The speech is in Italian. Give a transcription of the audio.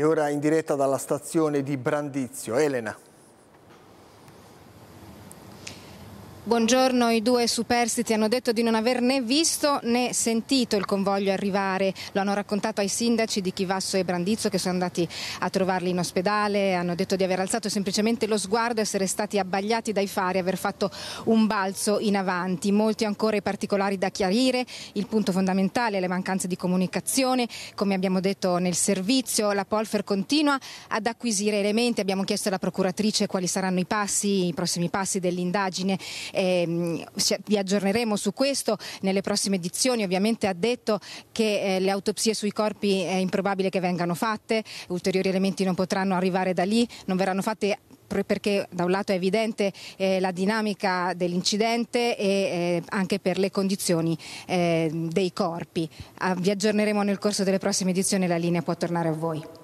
E ora in diretta dalla stazione di Brandizio. Elena. Buongiorno, i due superstiti hanno detto di non aver né visto né sentito il convoglio arrivare, lo hanno raccontato ai sindaci di Chivasso e Brandizzo che sono andati a trovarli in ospedale, hanno detto di aver alzato semplicemente lo sguardo, essere stati abbagliati dai fari, aver fatto un balzo in avanti, molti ancora i particolari da chiarire, il punto fondamentale, è le mancanze di comunicazione, come abbiamo detto nel servizio, la Polfer continua ad acquisire elementi, abbiamo chiesto alla procuratrice quali saranno i passi, i prossimi passi dell'indagine ehm, vi aggiorneremo su questo nelle prossime edizioni. Ovviamente ha detto che eh, le autopsie sui corpi è improbabile che vengano fatte, ulteriori elementi non potranno arrivare da lì, non verranno fatte perché da un lato è evidente eh, la dinamica dell'incidente e eh, anche per le condizioni eh, dei corpi. Ah, vi aggiorneremo nel corso delle prossime edizioni e la linea può tornare a voi.